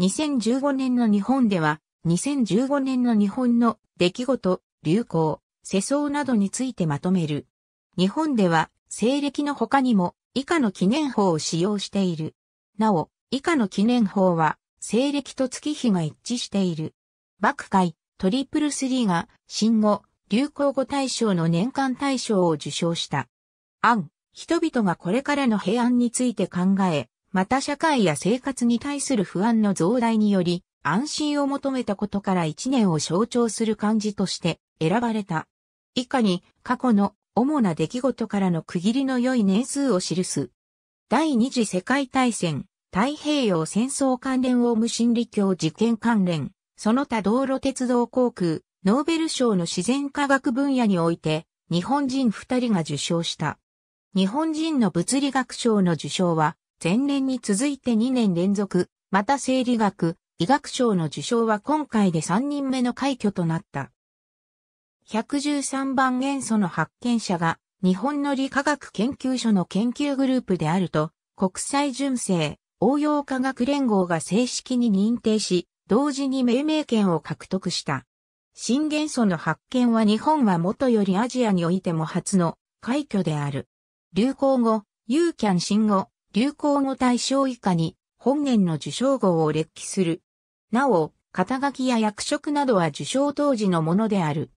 2015年の日本では、2015年の日本の出来事、流行、世相などについてまとめる。日本では、西暦の他にも、以下の記念法を使用している。なお、以下の記念法は、西暦と月日が一致している。幕会、トリプルスリーが、新語、流行語大賞の年間大賞を受賞した。案、人々がこれからの平安について考え、また社会や生活に対する不安の増大により、安心を求めたことから一年を象徴する漢字として選ばれた。以下に過去の主な出来事からの区切りの良い年数を記す。第二次世界大戦、太平洋戦争関連オウム心理教事件関連、その他道路鉄道航空、ノーベル賞の自然科学分野において、日本人二人が受賞した。日本人の物理学賞の受賞は、前年に続いて2年連続、また生理学、医学賞の受賞は今回で3人目の快挙となった。113番元素の発見者が日本の理化学研究所の研究グループであると国際純正応用科学連合が正式に認定し、同時に命名権を獲得した。新元素の発見は日本は元よりアジアにおいても初の快挙である。流行語、ユーキャン新語、流行語大賞以下に本年の受賞号を列記する。なお、肩書きや役職などは受賞当時のものである。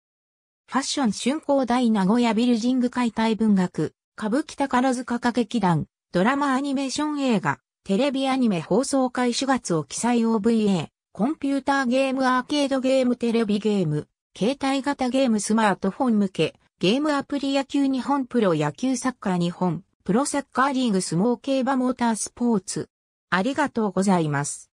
ファッション春光大名古屋ビルジング解体文学、歌舞伎宝塚歌劇団、ドラマアニメーション映画、テレビアニメ放送開始月を記載 OVA、コンピューターゲームアーケードゲームテレビゲーム、携帯型ゲームスマートフォン向け、ゲームアプリ野球日本プロ野球サッカー日本、プロサッカーリーグ相撲競馬モータースポーツ。ありがとうございます。